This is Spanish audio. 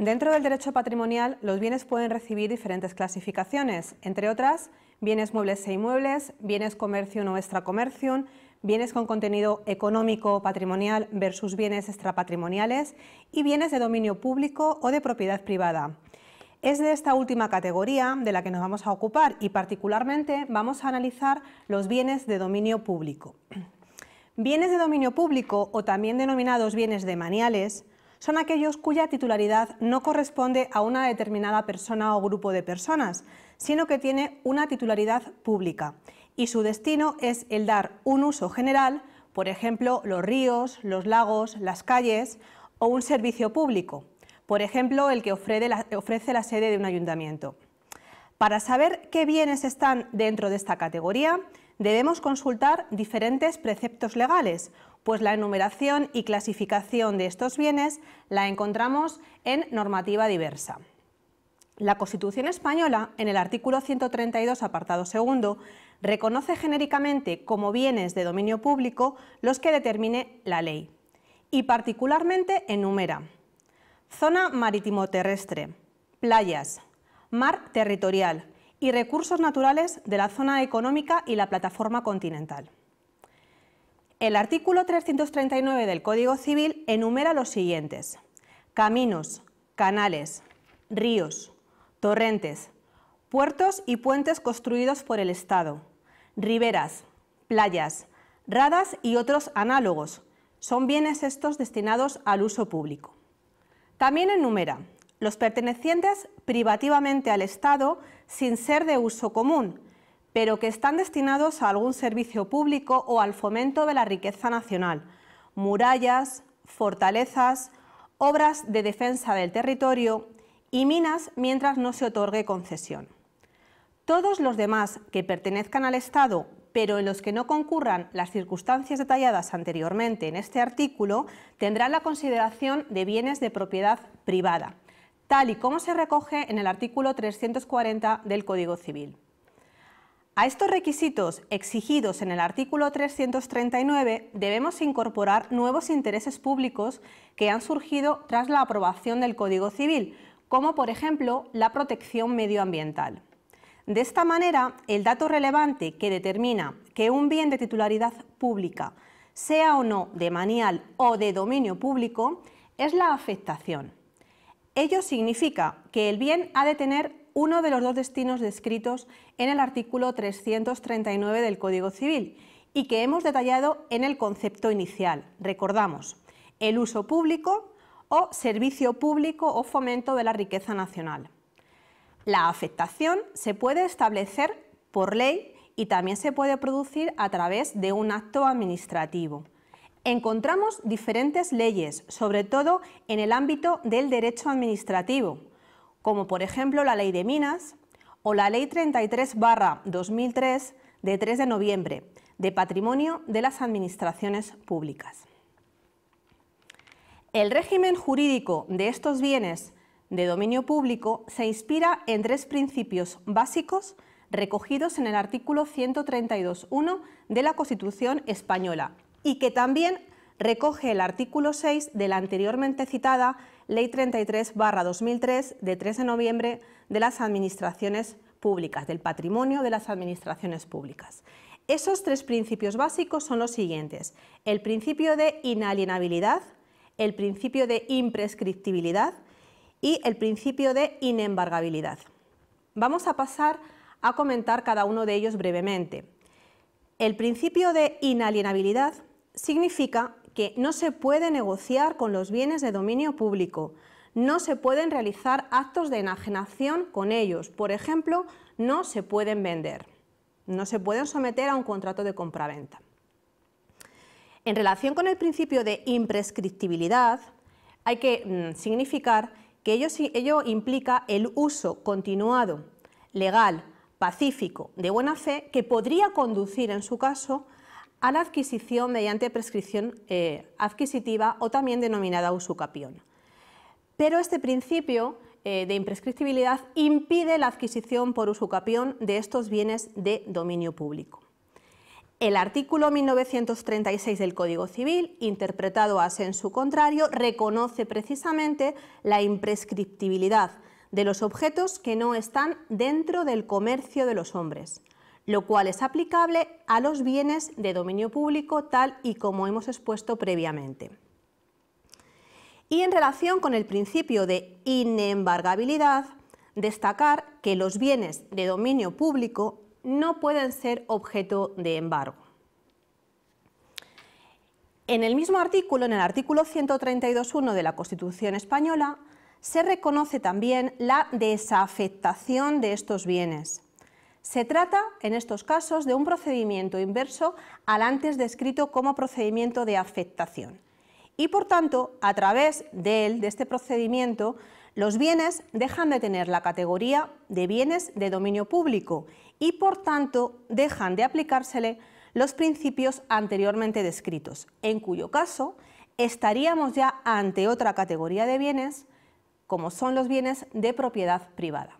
Dentro del derecho patrimonial, los bienes pueden recibir diferentes clasificaciones, entre otras, bienes muebles e inmuebles, bienes comercio o extracomercium, bienes con contenido económico o patrimonial versus bienes extrapatrimoniales y bienes de dominio público o de propiedad privada. Es de esta última categoría de la que nos vamos a ocupar y particularmente vamos a analizar los bienes de dominio público. Bienes de dominio público o también denominados bienes maniales son aquellos cuya titularidad no corresponde a una determinada persona o grupo de personas, sino que tiene una titularidad pública y su destino es el dar un uso general, por ejemplo, los ríos, los lagos, las calles o un servicio público, por ejemplo, el que ofrece la, ofrece la sede de un ayuntamiento. Para saber qué bienes están dentro de esta categoría, debemos consultar diferentes preceptos legales pues la enumeración y clasificación de estos bienes la encontramos en normativa diversa. La Constitución española, en el artículo 132, apartado segundo, reconoce genéricamente como bienes de dominio público los que determine la ley y particularmente enumera zona marítimo-terrestre, playas, mar territorial y recursos naturales de la zona económica y la plataforma continental. El artículo 339 del Código Civil enumera los siguientes. Caminos, canales, ríos, torrentes, puertos y puentes construidos por el Estado, riberas, playas, radas y otros análogos. Son bienes estos destinados al uso público. También enumera los pertenecientes privativamente al Estado sin ser de uso común, pero que están destinados a algún servicio público o al fomento de la riqueza nacional, murallas, fortalezas, obras de defensa del territorio y minas mientras no se otorgue concesión. Todos los demás que pertenezcan al Estado, pero en los que no concurran las circunstancias detalladas anteriormente en este artículo, tendrán la consideración de bienes de propiedad privada, tal y como se recoge en el artículo 340 del Código Civil. A estos requisitos exigidos en el artículo 339 debemos incorporar nuevos intereses públicos que han surgido tras la aprobación del Código Civil, como por ejemplo la protección medioambiental. De esta manera, el dato relevante que determina que un bien de titularidad pública sea o no de manial o de dominio público es la afectación. Ello significa que el bien ha de tener uno de los dos destinos descritos en el artículo 339 del Código Civil y que hemos detallado en el concepto inicial. Recordamos, el uso público o servicio público o fomento de la riqueza nacional. La afectación se puede establecer por ley y también se puede producir a través de un acto administrativo. Encontramos diferentes leyes, sobre todo en el ámbito del derecho administrativo, como por ejemplo la Ley de Minas o la Ley 33-2003 de 3 de noviembre de Patrimonio de las Administraciones Públicas. El régimen jurídico de estos bienes de dominio público se inspira en tres principios básicos recogidos en el artículo 132.1 de la Constitución española y que también recoge el artículo 6 de la anteriormente citada Ley 33-2003 de 3 de noviembre de las Administraciones Públicas, del patrimonio de las Administraciones Públicas. Esos tres principios básicos son los siguientes. El principio de inalienabilidad, el principio de imprescriptibilidad y el principio de inembargabilidad. Vamos a pasar a comentar cada uno de ellos brevemente. El principio de inalienabilidad significa que no se puede negociar con los bienes de dominio público, no se pueden realizar actos de enajenación con ellos, por ejemplo, no se pueden vender, no se pueden someter a un contrato de compraventa. En relación con el principio de imprescriptibilidad, hay que mm, significar que ello, ello implica el uso continuado, legal, pacífico, de buena fe, que podría conducir, en su caso, a la adquisición mediante prescripción eh, adquisitiva o también denominada usucapión. Pero este principio eh, de imprescriptibilidad impide la adquisición por usucapión de estos bienes de dominio público. El artículo 1936 del Código Civil, interpretado a su contrario, reconoce precisamente la imprescriptibilidad de los objetos que no están dentro del comercio de los hombres, lo cual es aplicable a los bienes de dominio público tal y como hemos expuesto previamente. Y en relación con el principio de inembargabilidad, destacar que los bienes de dominio público no pueden ser objeto de embargo. En el mismo artículo, en el artículo 132.1 de la Constitución española, se reconoce también la desafectación de estos bienes. Se trata, en estos casos, de un procedimiento inverso al antes descrito como procedimiento de afectación. Y, por tanto, a través de él, de este procedimiento, los bienes dejan de tener la categoría de bienes de dominio público y, por tanto, dejan de aplicársele los principios anteriormente descritos, en cuyo caso estaríamos ya ante otra categoría de bienes, como son los bienes de propiedad privada.